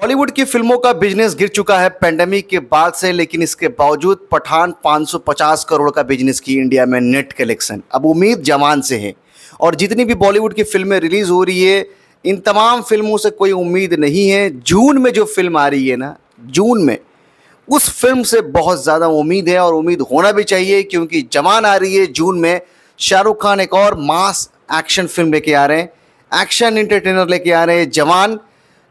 बॉलीवुड की फिल्मों का बिजनेस गिर चुका है पेंडेमिक के बाद से लेकिन इसके बावजूद पठान 550 करोड़ का बिजनेस की इंडिया में नेट कलेक्शन अब उम्मीद जवान से है और जितनी भी बॉलीवुड की फिल्में रिलीज़ हो रही है इन तमाम फिल्मों से कोई उम्मीद नहीं है जून में जो फिल्म आ रही है ना जून में उस फिल्म से बहुत ज़्यादा उम्मीद है और उम्मीद होना भी चाहिए क्योंकि जवान आ रही है जून में शाहरुख खान एक और मास एक्शन फिल्म लेके आ रहे हैं एक्शन इंटरटेनर लेके आ रहे हैं जवान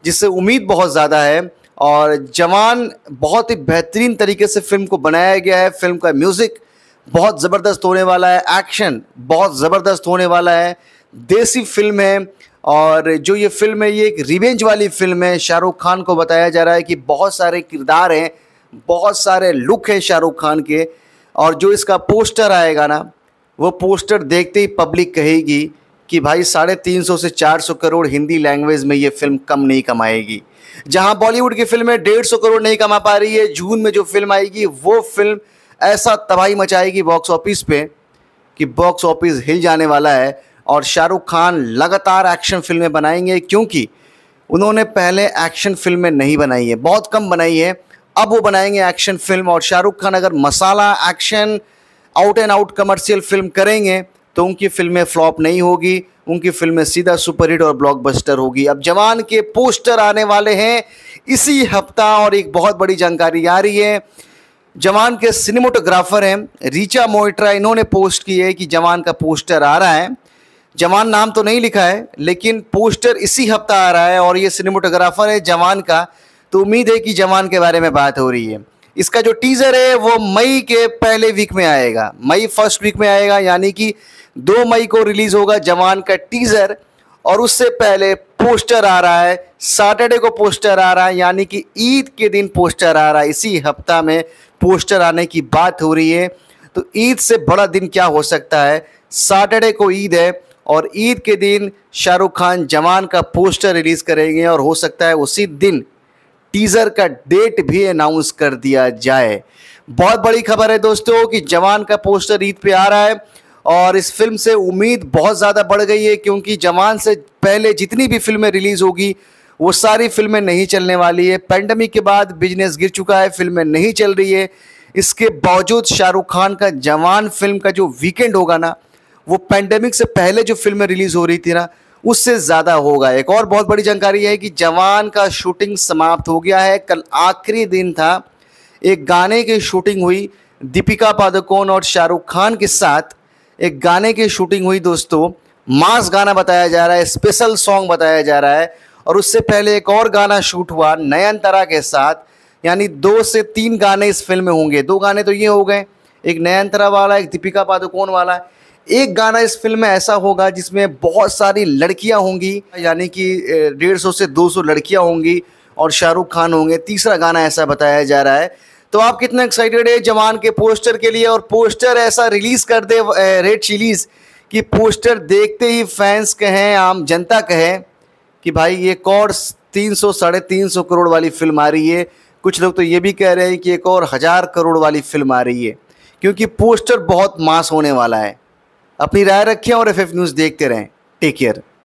जिससे उम्मीद बहुत ज़्यादा है और जवान बहुत ही बेहतरीन तरीके से फिल्म को बनाया गया है फिल्म का म्यूज़िक बहुत ज़बरदस्त होने वाला है एक्शन बहुत ज़बरदस्त होने वाला है देसी फिल्म है और जो ये फिल्म है ये एक रिवेंज वाली फिल्म है शाहरुख खान को बताया जा रहा है कि बहुत सारे किरदार हैं बहुत सारे लुक हैं शाहरुख खान के और जो इसका पोस्टर आएगा ना वो पोस्टर देखते ही पब्लिक कहेगी कि भाई साढ़े तीन सौ से चार सौ करोड़ हिंदी लैंग्वेज में ये फिल्म कम नहीं कमाएगी जहां बॉलीवुड की फिल्में डेढ़ सौ करोड़ नहीं कमा पा रही है जून में जो फिल्म आएगी वो फिल्म ऐसा तबाही मचाएगी बॉक्स ऑफिस पे कि बॉक्स ऑफिस हिल जाने वाला है और शाहरुख खान लगातार एक्शन फिल्में बनाएंगे क्योंकि उन्होंने पहले एक्शन फिल्में नहीं बनाई है बहुत कम बनाई है अब वो बनाएंगे एक्शन फिल्म और शाहरुख खान अगर masala action out and out commercial film करेंगे तो उनकी फिल्में फ्लॉप नहीं होगी उनकी फिल्में सीधा सुपरहिट और ब्लॉकबस्टर होगी अब जवान के पोस्टर आने वाले हैं इसी हफ्ता और एक बहुत बड़ी जानकारी आ रही है जवान के सिनेमोटोग्राफर हैं रीचा मोइट्रा इन्होंने पोस्ट की है कि जवान का पोस्टर आ रहा है जवान नाम तो नहीं लिखा है लेकिन पोस्टर इसी हफ्ता आ रहा है और ये सिनेमोटोग्राफर है जवान का तो उम्मीद है कि जवान के बारे में बात हो रही है इसका जो टीज़र है वो मई के पहले वीक में आएगा मई फर्स्ट वीक में आएगा यानी कि दो मई को रिलीज होगा जवान का टीजर और उससे पहले पोस्टर आ रहा है सैटरडे को पोस्टर आ रहा है यानी कि ईद के दिन पोस्टर आ रहा है इसी हफ्ता में पोस्टर आने की बात हो रही है तो ईद से बड़ा दिन क्या हो सकता है सैटरडे को ईद है और ईद के दिन शाहरुख खान जवान का पोस्टर रिलीज़ करेंगे और हो सकता है उसी दिन टीज़र का डेट भी अनाउंस कर दिया जाए बहुत बड़ी खबर है दोस्तों कि जवान का पोस्टर ईद पे आ रहा है और इस फिल्म से उम्मीद बहुत ज़्यादा बढ़ गई है क्योंकि जवान से पहले जितनी भी फिल्में रिलीज़ होगी वो सारी फिल्में नहीं चलने वाली है पैंडमिक के बाद बिजनेस गिर चुका है फिल्में नहीं चल रही है इसके बावजूद शाहरुख खान का जवान फिल्म का जो वीकेंड होगा ना वो पैंडमिक से पहले जो फिल्में रिलीज़ हो रही थी ना उससे ज़्यादा होगा एक और बहुत बड़ी जानकारी है कि जवान का शूटिंग समाप्त हो गया है कल आखिरी दिन था एक गाने की शूटिंग हुई दीपिका पादुकोण और शाहरुख खान के साथ एक गाने की शूटिंग हुई दोस्तों मास गाना बताया जा रहा है स्पेशल सॉन्ग बताया जा रहा है और उससे पहले एक और गाना शूट हुआ नयनतारा के साथ यानी दो से तीन गाने इस फिल्म में होंगे दो गाने तो ये हो गए एक नयनतारा वाला एक दीपिका पादुकोण वाला एक गाना इस फिल्म में ऐसा होगा जिसमें बहुत सारी लड़कियां होंगी यानी कि डेढ़ सौ से दो सौ लड़कियां होंगी और शाहरुख खान होंगे तीसरा गाना ऐसा बताया जा रहा है तो आप कितना एक्साइटेड है जवान के पोस्टर के लिए और पोस्टर ऐसा रिलीज कर दे रेड चिलीज कि पोस्टर देखते ही फैंस कहें आम जनता कहें कि भाई एक और तीन सौ साढ़े तीन सौ करोड़ वाली फिल्म आ रही है कुछ लोग तो ये भी कह रहे हैं कि एक और हज़ार करोड़ वाली फिल्म आ रही है क्योंकि पोस्टर बहुत मास होने वाला है अपनी राय रखें और एफ न्यूज़ देखते रहें टेक केयर